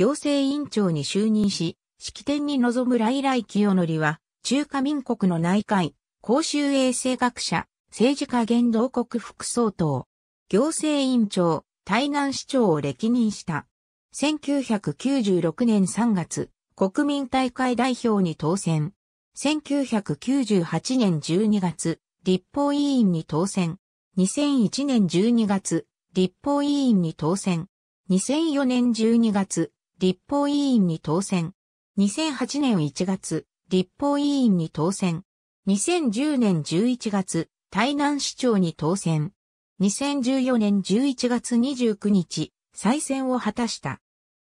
行政委員長に就任し、式典に臨む来来清則は、中華民国の内会、公衆衛生学者、政治家言動国副総統、行政委員長、台南市長を歴任した。1996年3月、国民大会代表に当選。1998年12月、立法委員に当選。2001年12月、立法委員に当選。2004年12月、立法委員に当選。2008年1月、立法委員に当選。2010年11月、台南市長に当選。2014年11月29日、再選を果たした。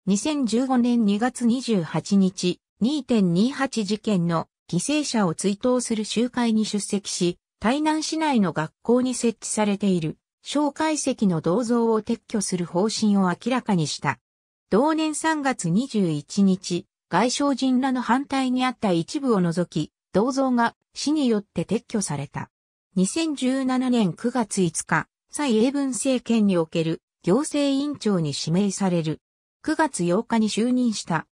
2015年2月28日、2.28事件の犠牲者を追悼する集会に出席し、台南市内の学校に設置されている、小介石の銅像を撤去する方針を明らかにした。同年3月21日、外省人らの反対にあった一部を除き、銅像が市によって撤去された。2017年9月5日、蔡英文政権における行政委員長に指名される。9月8日に就任した。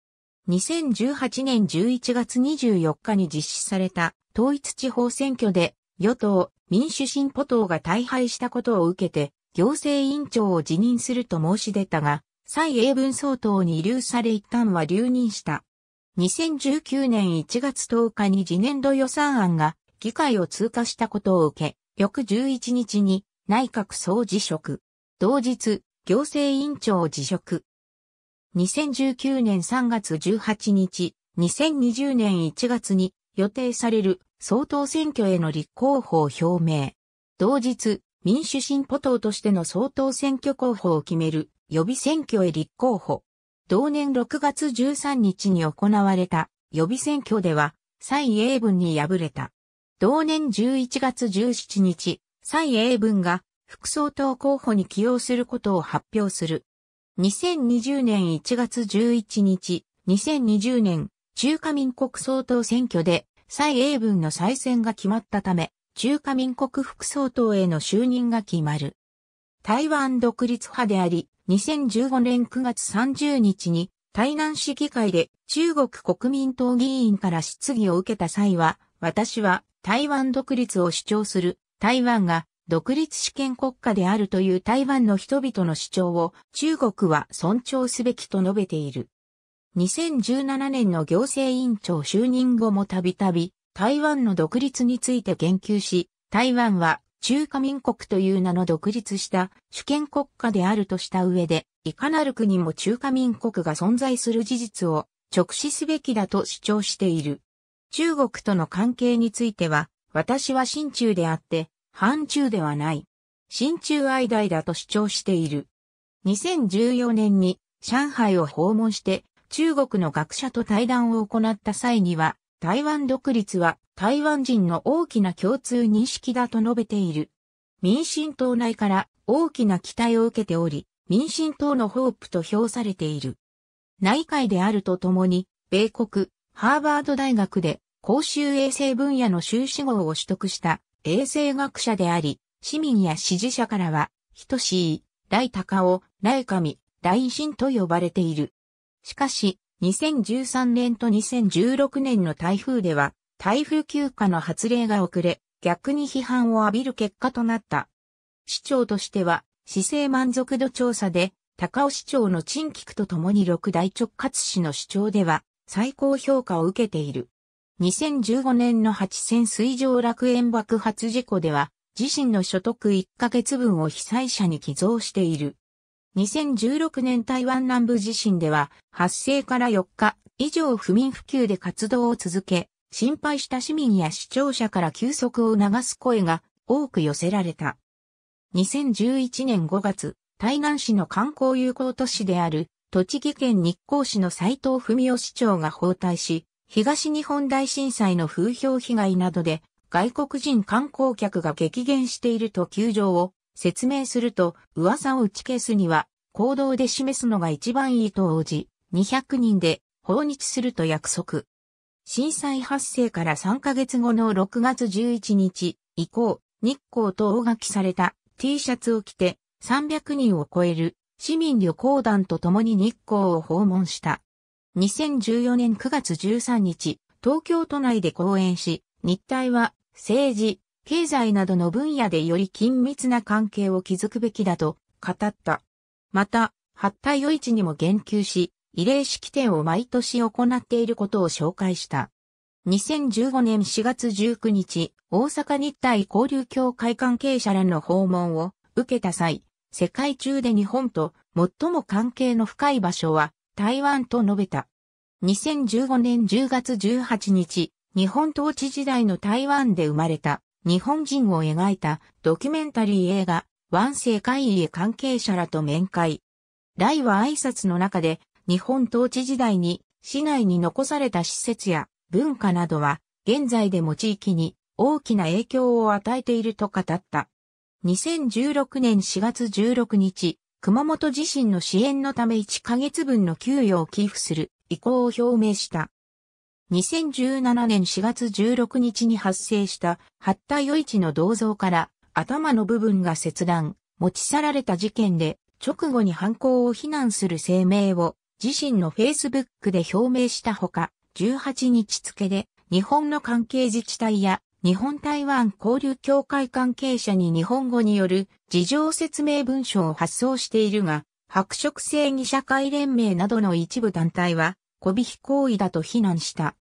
2018年11月24日に実施された統一地方選挙で与党民主進歩党が大敗したことを受けて行政委員長を辞任すると申し出たが、蔡英文総統に留され一旦は留任した。2019年1月10日に次年度予算案が議会を通過したことを受け、翌11日に内閣総辞職。同日、行政委員長辞職。2019年3月18日、2020年1月に予定される総統選挙への立候補を表明。同日、民主進歩党としての総統選挙候補を決める予備選挙へ立候補。同年6月13日に行われた予備選挙では、蔡英文に敗れた。同年11月17日、蔡英文が副総統候補に起用することを発表する。2020年1月11日、2020年中華民国総統選挙で蔡英文の再選が決まったため、中華民国副総統への就任が決まる。台湾独立派であり、2015年9月30日に台南市議会で中国国民党議員から質疑を受けた際は、私は台湾独立を主張する台湾が独立主権国家であるという台湾の人々の主張を中国は尊重すべきと述べている。2017年の行政委員長就任後もたびたび台湾の独立について言及し、台湾は中華民国という名の独立した主権国家であるとした上で、いかなる国も中華民国が存在する事実を直視すべきだと主張している。中国との関係については、私は親中であって、反中ではない。親中愛大だと主張している。2014年に上海を訪問して中国の学者と対談を行った際には台湾独立は台湾人の大きな共通認識だと述べている。民進党内から大きな期待を受けており、民進党のホープと評されている。内会であるとともに、米国、ハーバード大学で公衆衛生分野の修士号を取得した衛生学者であり、市民や支持者からは、等しい、大高尾、内神、大神と呼ばれている。しかし、2013年と2016年の台風では、台風休暇の発令が遅れ、逆に批判を浴びる結果となった。市長としては、市政満足度調査で、高尾市長の陳菊と共に六大直轄市の市長では、最高評価を受けている。2015年の八千水上楽園爆発事故では、自身の所得1ヶ月分を被災者に寄贈している。2016年台湾南部地震では、発生から4日以上不眠不休で活動を続け、心配した市民や視聴者から休息を促す声が多く寄せられた。2011年5月、台南市の観光友好都市である、栃木県日光市の斎藤文夫市長が包帯し、東日本大震災の風評被害などで、外国人観光客が激減していると窮状を説明すると、噂を打ち消すには、行動で示すのが一番いいと応じ、200人で訪日すると約束。震災発生から3ヶ月後の6月11日以降、日光と大垣された T シャツを着て300人を超える市民旅行団と共に日光を訪問した。2014年9月13日、東京都内で講演し、日体は政治、経済などの分野でより緊密な関係を築くべきだと語った。また、八対余市にも言及し、慰霊式典を毎年行っていることを紹介した。2015年4月19日、大阪日体交流協会関係者らの訪問を受けた際、世界中で日本と最も関係の深い場所は台湾と述べた。2015年10月18日、日本統治時代の台湾で生まれた日本人を描いたドキュメンタリー映画、ワン世界へ関係者らと面会。イは挨拶の中で、日本統治時代に市内に残された施設や文化などは、現在でも地域に大きな影響を与えていると語った。2016年4月16日、熊本地震の支援のため1ヶ月分の給与を寄付する意向を表明した。2017年4月16日に発生した八田余一の銅像から頭の部分が切断、持ち去られた事件で直後に犯行を非難する声明を自身の Facebook で表明したほか、18日付で日本の関係自治体や日本台湾交流協会関係者に日本語による事情説明文書を発送しているが、白色正義社会連盟などの一部団体は、媚び非行為だと非難した。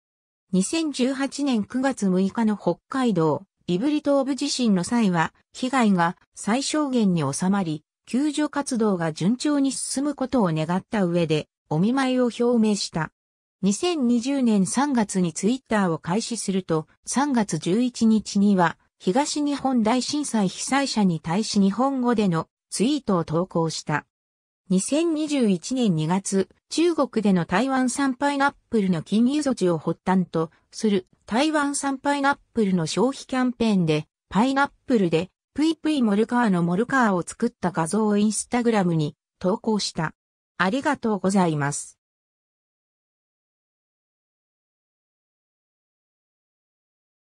2018年9月6日の北海道、胆振東部地震の際は、被害が最小限に収まり、救助活動が順調に進むことを願った上で、お見舞いを表明した。2020年3月にツイッターを開始すると、3月11日には、東日本大震災被災者に対し日本語でのツイートを投稿した。2021年2月、中国での台湾産パイナップルの禁輸措置を発端とする台湾産パイナップルの消費キャンペーンで、パイナップルでプイプイモルカーのモルカーを作った画像をインスタグラムに投稿した。ありがとうございます。